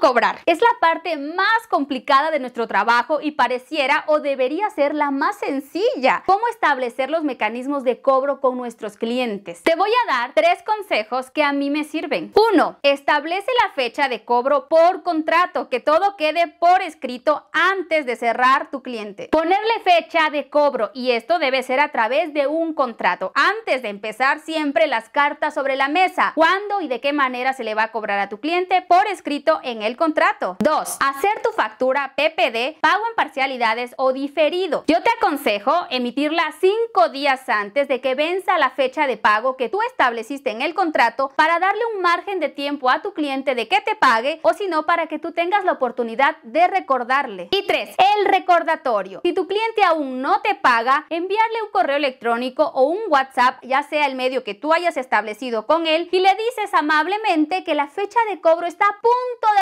cobrar? Es la parte más complicada de nuestro trabajo y pareciera o debería ser la más sencilla. ¿Cómo establecer los mecanismos de cobro con nuestros clientes? Te voy a dar tres consejos que a mí me sirven. Uno, Establece la fecha de cobro por contrato, que todo quede por escrito antes de cerrar tu cliente. Ponerle fecha de cobro y esto debe ser a través de un contrato. Antes de empezar siempre las cartas sobre la mesa, cuándo y de qué manera se le va a cobrar a tu cliente por escrito en el el contrato. 2. Hacer tu factura PPD, pago en parcialidades o diferido. Yo te aconsejo emitirla 5 días antes de que venza la fecha de pago que tú estableciste en el contrato para darle un margen de tiempo a tu cliente de que te pague o si no para que tú tengas la oportunidad de recordarle. Y 3. El recordatorio. Si tu cliente aún no te paga, enviarle un correo electrónico o un WhatsApp, ya sea el medio que tú hayas establecido con él, y le dices amablemente que la fecha de cobro está a punto de